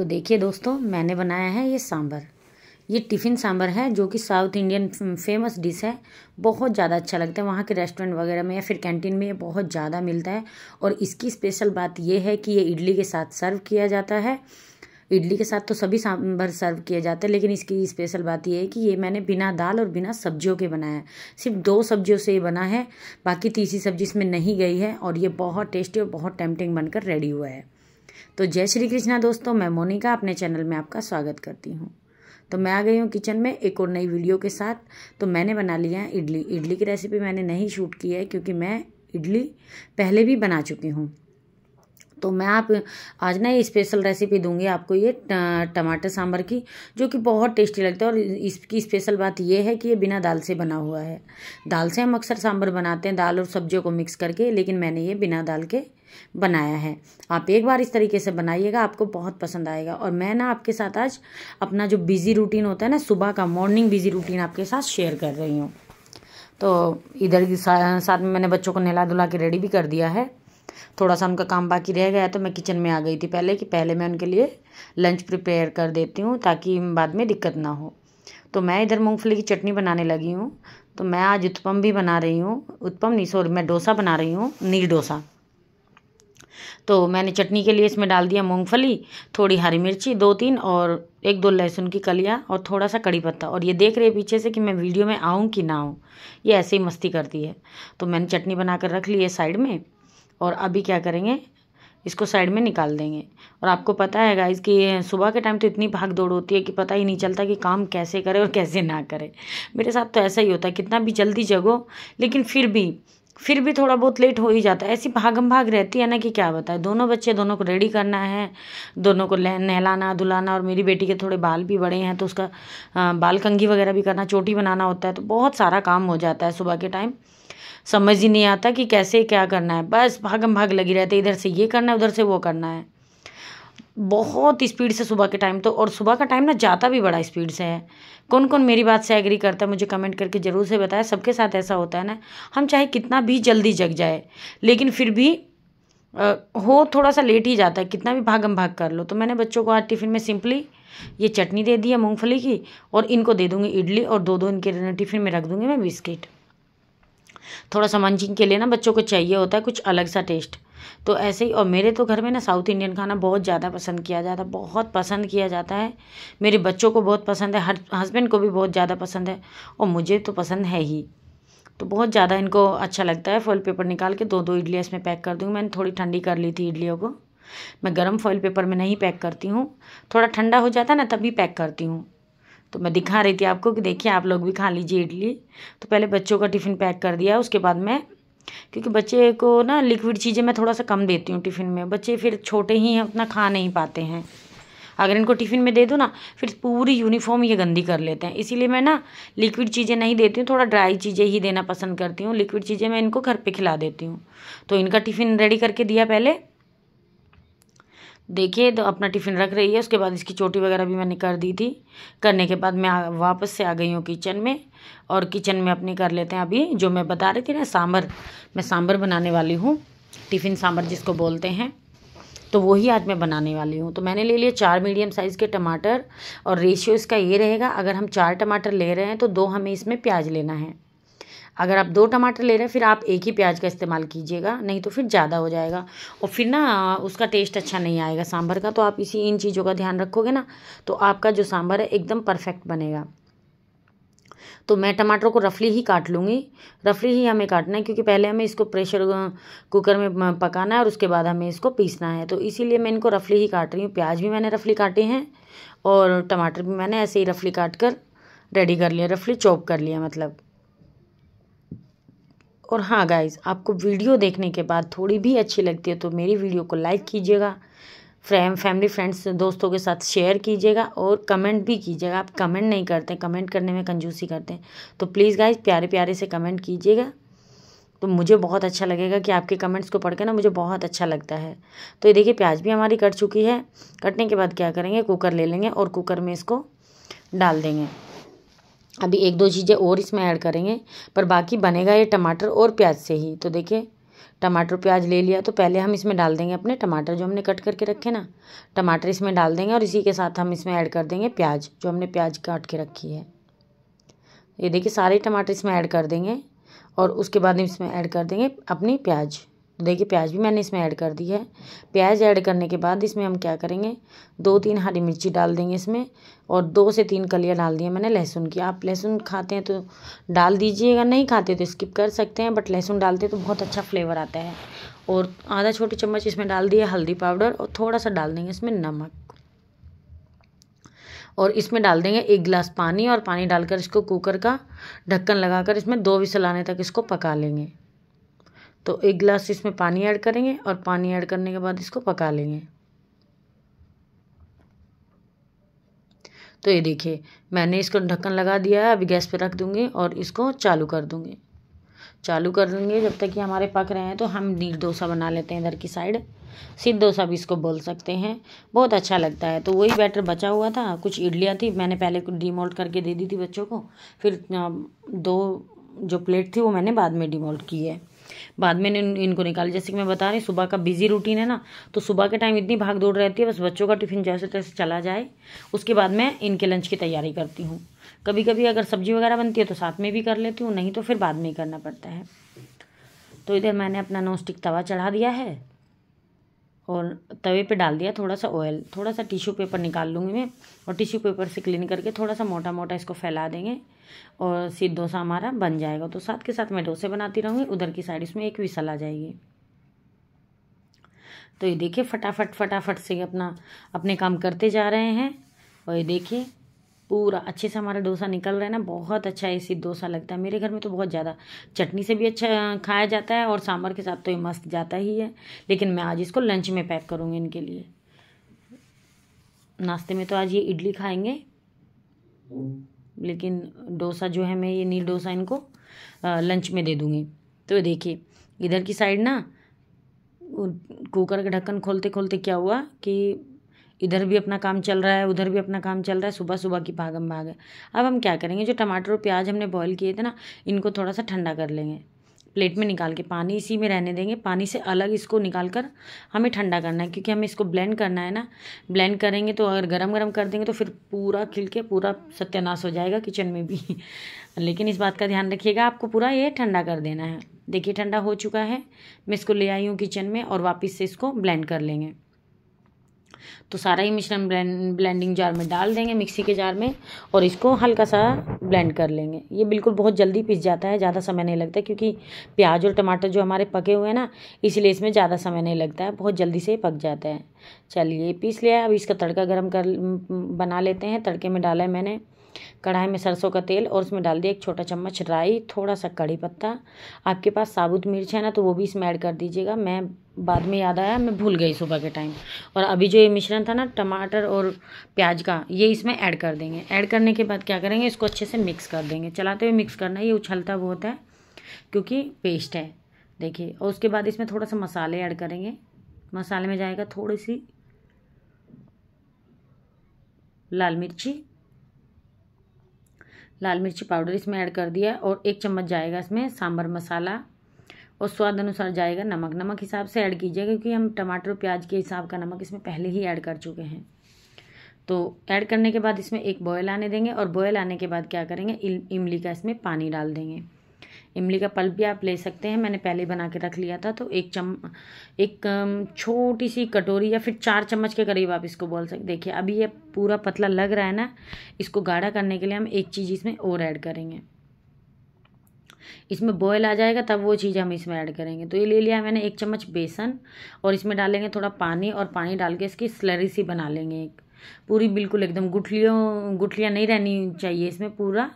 तो देखिए दोस्तों मैंने बनाया है ये सांभर ये टिफ़िन सांभर है जो कि साउथ इंडियन फेमस डिश है बहुत ज़्यादा अच्छा लगता है वहाँ के रेस्टोरेंट वगैरह में या फिर कैंटीन में ये बहुत ज़्यादा मिलता है और इसकी स्पेशल बात यह है कि ये इडली के साथ सर्व किया जाता है इडली के साथ तो सभी सांभर सर्व किए जाते हैं लेकिन इसकी स्पेशल बात यह है कि ये मैंने बिना दाल और बिना सब्जियों के बनाया है सिर्फ दो सब्जियों से ये बना है बाकी तीसरी सब्जी इसमें नहीं गई है और ये बहुत टेस्टी और बहुत टेम्पटिंग बनकर रेडी हुआ है तो जय श्री कृष्णा दोस्तों मैं मोनिका अपने चैनल में आपका स्वागत करती हूँ तो मैं आ गई हूँ किचन में एक और नई वीडियो के साथ तो मैंने बना लिया है इडली इडली की रेसिपी मैंने नहीं शूट की है क्योंकि मैं इडली पहले भी बना चुकी हूँ तो मैं आप आज ना ये स्पेशल रेसिपी दूंगी आपको ये टमाटर सांभर की जो कि बहुत टेस्टी लगता है और इसकी स्पेशल बात ये है कि ये बिना दाल से बना हुआ है दाल से हम अक्सर सांभर बनाते हैं दाल और सब्जियों को मिक्स करके लेकिन मैंने ये बिना दाल के बनाया है आप एक बार इस तरीके से बनाइएगा आपको बहुत पसंद आएगा और मैं ना आपके साथ आज अपना जो बिज़ी रूटीन होता है ना सुबह का मॉर्निंग बिज़ी रूटीन आपके साथ शेयर कर रही हूँ तो इधर साथ में मैंने बच्चों को नहला धुला के रेडी भी कर दिया है थोड़ा सा उनका काम बाकी रह गया तो मैं किचन में आ गई थी पहले कि पहले मैं उनके लिए लंच प्रिपेयर कर देती हूँ ताकि बाद में दिक्कत ना हो तो मैं इधर मूँगफली की चटनी बनाने लगी हूँ तो मैं आज उत्पम भी बना रही हूँ उत्पम नहीं सॉरी मैं डोसा बना रही हूँ नीर डोसा तो मैंने चटनी के लिए इसमें डाल दिया मूंगफली थोड़ी हरी मिर्ची दो तीन और एक दो लहसुन की कलियाँ और थोड़ा सा कड़ी पत्ता और ये देख रहे हैं पीछे से कि मैं वीडियो में आऊँ कि ना आऊँ ये ऐसे ही मस्ती करती है तो मैंने चटनी बना कर रख ली है साइड में और अभी क्या करेंगे इसको साइड में निकाल देंगे और आपको पता है गाइज़ कि सुबह के टाइम तो इतनी भाग दौड़ होती है कि पता ही नहीं चलता कि काम कैसे करे और कैसे ना करे मेरे साथ तो ऐसा ही होता है कितना भी जल्दी जगो लेकिन फिर भी फिर भी थोड़ा बहुत लेट हो ही जाता है ऐसी भागम भाग रहती है ना कि क्या बताए दोनों बच्चे दोनों को रेडी करना है दोनों को नहलाना धुलाना और मेरी बेटी के थोड़े बाल भी बड़े हैं तो उसका बाल कंघी वगैरह भी करना चोटी बनाना होता है तो बहुत सारा काम हो जाता है सुबह के टाइम समझ ही नहीं आता कि कैसे क्या करना है बस भागम भाग लगी रहते इधर से ये करना है उधर से वो करना है बहुत स्पीड से सुबह के टाइम तो और सुबह का टाइम ना जाता भी बड़ा स्पीड से है कौन कौन मेरी बात से एग्री करता है मुझे कमेंट करके ज़रूर से बताया सबके साथ ऐसा होता है ना हम चाहे कितना भी जल्दी जग जाए लेकिन फिर भी आ, हो थोड़ा सा लेट ही जाता है कितना भी भागम भाग कर लो तो मैंने बच्चों को आज टिफ़िन में सिंपली ये चटनी दे दी है मूँगफली की और इनको दे दूँगी इडली और दो दो इनके टिफ़िन में रख दूँगी मैं बिस्किट थोड़ा सा मंचिंग के लिए ना बच्चों को चाहिए होता है कुछ अलग सा टेस्ट तो ऐसे ही और मेरे तो घर में ना साउथ इंडियन खाना बहुत ज़्यादा पसंद किया जाता है बहुत पसंद किया जाता है मेरे बच्चों को बहुत पसंद है हर हस्बैंड को भी बहुत ज़्यादा पसंद है और मुझे तो पसंद है ही तो बहुत ज़्यादा इनको अच्छा लगता है फॉइल पेपर निकाल के दो दो इडलियाँ इसमें पैक कर दूँगी मैंने थोड़ी ठंडी कर ली थी इडलियों को मैं गर्म फॉइल पेपर में नहीं पैक करती हूँ थोड़ा ठंडा हो जाता है ना तभी पैक करती हूँ तो मैं दिखा रही थी आपको कि देखिए आप लोग भी खा लीजिए इडली तो पहले बच्चों का टिफ़िन पैक कर दिया उसके बाद मैं क्योंकि बच्चे को ना लिक्विड चीज़ें मैं थोड़ा सा कम देती हूँ टिफ़िन में बच्चे फिर छोटे ही हैं उतना खा नहीं पाते हैं अगर इनको टिफ़िन में दे दो ना फिर पूरी यूनिफॉर्म ये गंदी कर लेते हैं इसीलिए मैं ना लिक्विड चीज़ें नहीं देती हूँ थोड़ा ड्राई चीज़ें ही देना पसंद करती हूँ लिक्विड चीज़ें मैं इनको घर पे खिला देती हूँ तो इनका टिफ़िन रेडी करके दिया पहले देखिए तो अपना टिफ़िन रख रही है उसके बाद इसकी चोटी वगैरह भी मैंने कर दी थी करने के बाद मैं वापस से आ गई हूँ किचन में और किचन में अपनी कर लेते हैं अभी जो मैं बता रही थी ना सांभर मैं सांभर बनाने वाली हूँ टिफ़िन सांभर जिसको बोलते हैं तो वही आज मैं बनाने वाली हूँ तो मैंने ले लिया चार मीडियम साइज़ के टमाटर और रेशियो इसका ये रहेगा अगर हम चार टमाटर ले रहे हैं तो दो हमें इसमें प्याज लेना है अगर आप दो टमाटर ले रहे हैं फिर आप एक ही प्याज का इस्तेमाल कीजिएगा नहीं तो फिर ज़्यादा हो जाएगा और फिर ना उसका टेस्ट अच्छा नहीं आएगा सांभर का तो आप इसी इन चीज़ों का ध्यान रखोगे ना तो आपका जो सांभर है एकदम परफेक्ट बनेगा तो मैं टमाटरों को रफली ही काट लूँगी रफली ही हमें काटना है क्योंकि पहले हमें इसको प्रेशर कुकर में पकाना है और उसके बाद हमें इसको पीसना है तो इसीलिए मैं इनको रफली ही काट रही हूँ प्याज भी मैंने रफली काटे हैं और टमाटर भी मैंने ऐसे ही रफली काट कर रेडी कर लिया रफली चॉप कर लिया मतलब और हाँ गाइज आपको वीडियो देखने के बाद थोड़ी भी अच्छी लगती है तो मेरी वीडियो को लाइक कीजिएगा फ्रेम फैमिली फ्रेंड्स दोस्तों के साथ शेयर कीजिएगा और कमेंट भी कीजिएगा आप कमेंट नहीं करते कमेंट करने में कंजूसी करते हैं तो प्लीज़ गाइज प्यारे प्यारे से कमेंट कीजिएगा तो मुझे बहुत अच्छा लगेगा कि आपके कमेंट्स को पढ़ के ना मुझे बहुत अच्छा लगता है तो ये देखिए प्याज भी हमारी कट चुकी है कटने के बाद क्या करेंगे कुकर ले लेंगे और कुकर में इसको डाल देंगे अभी एक दो चीज़ें और इसमें ऐड करेंगे पर बाकी बनेगा ये टमाटर और प्याज से ही तो देखिए टमाटर प्याज ले लिया तो पहले हम इसमें डाल देंगे अपने टमाटर जो हमने कट करके रखे ना टमाटर इसमें डाल देंगे और इसी के साथ हम इसमें ऐड कर देंगे प्याज जो हमने प्याज काट के रखी है ये देखिए सारे टमाटर इसमें ऐड कर देंगे और उसके बाद इसमें ऐड कर देंगे अपनी प्याज देखिए प्याज भी मैंने इसमें ऐड कर दी है प्याज ऐड करने के बाद इसमें हम क्या करेंगे दो तीन हरी मिर्ची डाल देंगे इसमें और दो से तीन कलियाँ डाल दी मैंने लहसुन की आप लहसुन खाते हैं तो डाल दीजिएगा नहीं खाते तो स्किप कर सकते हैं बट लहसुन डालते तो बहुत अच्छा फ्लेवर आता है और आधा छोटी चम्मच इसमें डाल दिए हल्दी पाउडर और थोड़ा सा डाल देंगे इसमें नमक और इसमें डाल देंगे एक गिलास पानी और पानी डालकर इसको कुकर का ढक्कन लगाकर इसमें दो विसल आने तक इसको पका लेंगे तो एक गिलास इसमें पानी ऐड करेंगे और पानी ऐड करने के बाद इसको पका लेंगे तो ये देखिए मैंने इसको ढक्कन लगा दिया है अभी गैस पे रख दूँगी और इसको चालू कर दूँगी चालू कर दूँगी जब तक कि हमारे पक रहे हैं तो हम नीर डोसा बना लेते हैं इधर की साइड सिद्ध डोसा भी इसको बोल सकते हैं बहुत अच्छा लगता है तो वही बैटर बचा हुआ था कुछ इडलियाँ थी मैंने पहले डिमोल्ट करके दे दी थी बच्चों को फिर दो जो प्लेट थी वो मैंने बाद में डिमोल्ट की है बाद में इन, इनको निकाली जैसे कि मैं बता रही सुबह का बिजी रूटीन है ना तो सुबह के टाइम इतनी भाग दौड़ रहती है बस बच्चों का टिफिन जैसे तैसे चला जाए उसके बाद मैं इनके लंच की तैयारी करती हूँ कभी कभी अगर सब्जी वगैरह बनती है तो साथ में भी कर लेती हूँ नहीं तो फिर बाद में ही करना पड़ता है तो इधर मैंने अपना नॉन स्टिक तवा चढ़ा दिया है और तवे पे डाल दिया थोड़ा सा ऑयल थोड़ा सा टिश्यू पेपर निकाल लूँगी मैं और टिश्यू पेपर से क्लीन करके थोड़ा सा मोटा मोटा इसको फैला देंगे और सीध डोसा हमारा बन जाएगा तो साथ के साथ मैं डोसे बनाती रहूँगी उधर की साइड इसमें एक विसल आ जाएगी तो ये देखिए फटाफट फटाफट से अपना अपने काम करते जा रहे हैं और ये देखिए पूरा अच्छे से हमारा डोसा निकल रहा है ना बहुत अच्छा ऐसी डोसा लगता है मेरे घर में तो बहुत ज़्यादा चटनी से भी अच्छा खाया जाता है और सांभर के साथ तो ये मस्त जाता ही है लेकिन मैं आज इसको लंच में पैक करूँगी इनके लिए नाश्ते में तो आज ये इडली खाएंगे लेकिन डोसा जो है मैं ये नील डोसा इनको लंच में दे दूँगी तो देखिए इधर की साइड ना कुकर का ढक्कन खोलते खोलते क्या हुआ कि इधर भी अपना काम चल रहा है उधर भी अपना काम चल रहा है सुबह सुबह की भागम भाग है अब हम क्या करेंगे जो टमाटर और प्याज हमने बॉईल किए थे ना इनको थोड़ा सा ठंडा कर लेंगे प्लेट में निकाल के पानी इसी में रहने देंगे पानी से अलग इसको निकाल कर हमें ठंडा करना है क्योंकि हमें इसको ब्लेंड करना है ना ब्लेंड करेंगे तो अगर गरम गरम कर देंगे तो फिर पूरा खिल के पूरा सत्यानाश हो जाएगा किचन में भी लेकिन इस बात का ध्यान रखिएगा आपको पूरा ये ठंडा कर देना है देखिए ठंडा हो चुका है मैं इसको ले आई हूँ किचन में और वापस से इसको ब्लेंड कर लेंगे तो सारा ही मिश्रण ब्लेंडिंग जार में डाल देंगे मिक्सी के जार में और इसको हल्का सा ब्लेंड कर लेंगे ये बिल्कुल बहुत जल्दी पिस जाता है ज़्यादा समय नहीं लगता क्योंकि प्याज और टमाटर जो हमारे पके हुए हैं ना इसलिए इसमें ज़्यादा समय नहीं लगता है बहुत जल्दी से पक जाता है चलिए पीस लिया अब इसका तड़का गर्म कर बना लेते हैं तड़के में डाला है मैंने कढ़ाई में सरसों का तेल और उसमें डाल दिया एक छोटा चम्मच राई थोड़ा सा कड़ी पत्ता आपके पास साबुत मिर्च है ना तो वो भी इसमें ऐड कर दीजिएगा मैं बाद में याद आया मैं भूल गई सुबह के टाइम और अभी जो ये मिश्रण था ना टमाटर और प्याज का ये इसमें ऐड कर देंगे ऐड करने के बाद क्या करेंगे इसको अच्छे से मिक्स कर देंगे चलाते हुए मिक्स करना है ये उछलता बहुत है क्योंकि पेस्ट है देखिए और उसके बाद इसमें थोड़ा सा मसाले ऐड करेंगे मसाले में जाएगा थोड़ी सी लाल मिर्ची लाल मिर्ची पाउडर इसमें ऐड कर दिया और एक चम्मच जाएगा इसमें सांभर मसाला और स्वाद अनुसार जाएगा नमक नमक हिसाब से ऐड कीजिएगा क्योंकि हम टमाटर और प्याज के हिसाब का नमक इसमें पहले ही ऐड कर चुके हैं तो ऐड करने के बाद इसमें एक बॉयल आने देंगे और बॉयल आने के बाद क्या करेंगे इमली का इसमें पानी डाल देंगे इमली का पल्प भी आप ले सकते हैं मैंने पहले बना के रख लिया था तो एक चम एक छोटी सी कटोरी या फिर चार चम्मच के करीब आप इसको बोल सकते देखिए अभी ये पूरा पतला लग रहा है ना इसको गाढ़ा करने के लिए हम एक चीज़ इसमें और ऐड करेंगे इसमें बॉयल आ जाएगा तब वो चीज़ हम इसमें ऐड करेंगे तो ये ले लिया मैंने एक चम्मच बेसन और इसमें डालेंगे थोड़ा पानी और पानी डाल के इसकी स्लरी सी बना लेंगे एक पूरी बिल्कुल एकदम गुठलियों गुठलियाँ नहीं रहनी चाहिए इसमें पूरा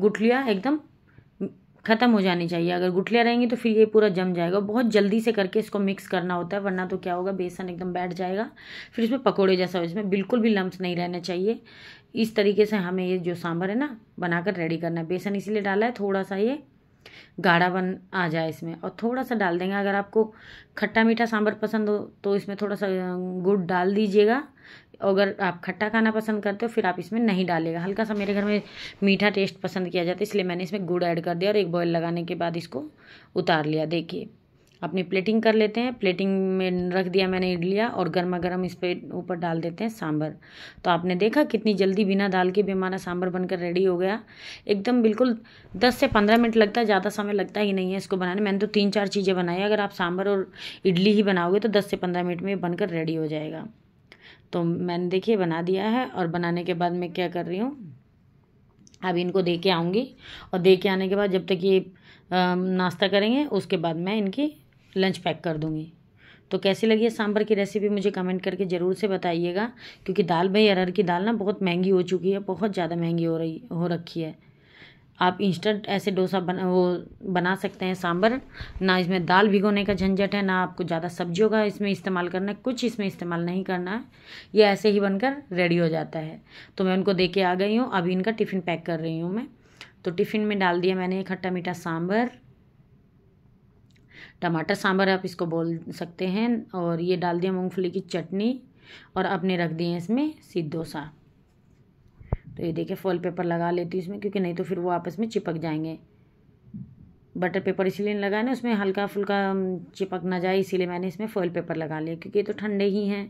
गुठलियाँ एकदम ख़त्म हो जानी चाहिए अगर गुठलियाँ रहेंगी तो फिर ये पूरा जम जाएगा बहुत जल्दी से करके इसको मिक्स करना होता है वरना तो क्या होगा बेसन एकदम बैठ जाएगा फिर इसमें पकौड़े जैसा हो इसमें बिल्कुल भी लम्स नहीं रहने चाहिए इस तरीके से हमें ये जो सांभर है ना बनाकर रेडी करना है बेसन इसीलिए डाला है थोड़ा सा ये गाढ़ा बन आ जाए इसमें और थोड़ा सा डाल देंगे अगर आपको खट्टा मीठा सांभर पसंद हो तो इसमें थोड़ा सा गुड़ डाल दीजिएगा अगर आप खट्टा खाना पसंद करते हो फिर आप इसमें नहीं डालेगा हल्का सा मेरे घर में मीठा टेस्ट पसंद किया जाता है इसलिए मैंने इसमें गुड़ ऐड कर दिया और एक बॉयल लगाने के बाद इसको उतार लिया देखिए अपनी प्लेटिंग कर लेते हैं प्लेटिंग में रख दिया मैंने इडलिया और गर्मा गर्म इस पर ऊपर डाल देते हैं सांभर तो आपने देखा कितनी जल्दी बिना दाल के भी हमारा सांभर बनकर रेडी हो गया एकदम बिल्कुल दस से पंद्रह मिनट लगता है ज़्यादा समय लगता ही नहीं है इसको बनाने मैंने तो तीन चार चीज़ें बनाई अगर आप सांभर और इडली ही बनाओगे तो दस से पंद्रह मिनट में बनकर रेडी हो जाएगा तो मैंने देखिए बना दिया है और बनाने के बाद मैं क्या कर रही हूँ अब इनको दे के आऊँगी और दे के आने के बाद जब तक ये नाश्ता करेंगे उसके बाद मैं इनकी लंच पैक कर दूँगी तो कैसी लगी है सांभर की रेसिपी मुझे कमेंट करके ज़रूर से बताइएगा क्योंकि दाल भाई अरहर की दाल ना बहुत महंगी हो चुकी है बहुत ज़्यादा महंगी हो रही हो रखी है आप इंस्टेंट ऐसे डोसा बना वो बना सकते हैं सांभर ना इसमें दाल भिगोने का झंझट है ना आपको ज़्यादा सब्जियों का इसमें इस्तेमाल करना है कुछ इसमें इस्तेमाल नहीं करना है ये ऐसे ही बनकर रेडी हो जाता है तो मैं उनको दे के आ गई हूँ अभी इनका टिफ़िन पैक कर रही हूँ मैं तो टिफ़िन में डाल दिया मैंने खट्टा मीठा सांभर टमाटर सांभर आप इसको बोल सकते हैं और ये डाल दिया मूँगफली की चटनी और अपने रख दिए इसमें सीध डोसा तो ये देखिए फॉल पेपर लगा लेती हूँ इसमें क्योंकि नहीं तो फिर वो आपस में चिपक जाएंगे बटर पेपर इसीलिए लगाए ना उसमें हल्का फुल्का चिपक ना जाए इसीलिए मैंने इसमें फॉल पेपर लगा लिया क्योंकि ये तो ठंडे ही हैं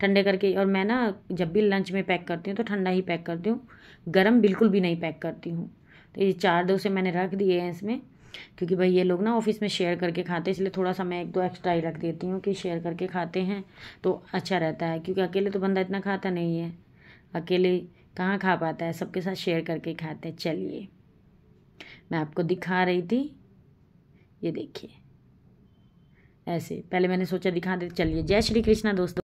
ठंडे करके और मैं ना जब भी लंच में पैक करती हूँ तो ठंडा ही पैक करती हूँ गर्म बिल्कुल भी नहीं पैक करती हूँ तो ये चार दो से मैंने रख दिए हैं इसमें क्योंकि भाई ये लोग ना ऑफिस में शेयर करके खाते हैं इसलिए थोड़ा सा मैं एक दो एक्स्ट्रा ही रख देती हूँ कि शेयर करके खाते हैं तो अच्छा रहता है क्योंकि अकेले तो बंदा इतना खाता नहीं है अकेले कहाँ खा पाता है सबके साथ शेयर करके खाते हैं चलिए मैं आपको दिखा रही थी ये देखिए ऐसे पहले मैंने सोचा दिखा दे चलिए जय श्री कृष्णा दोस्तों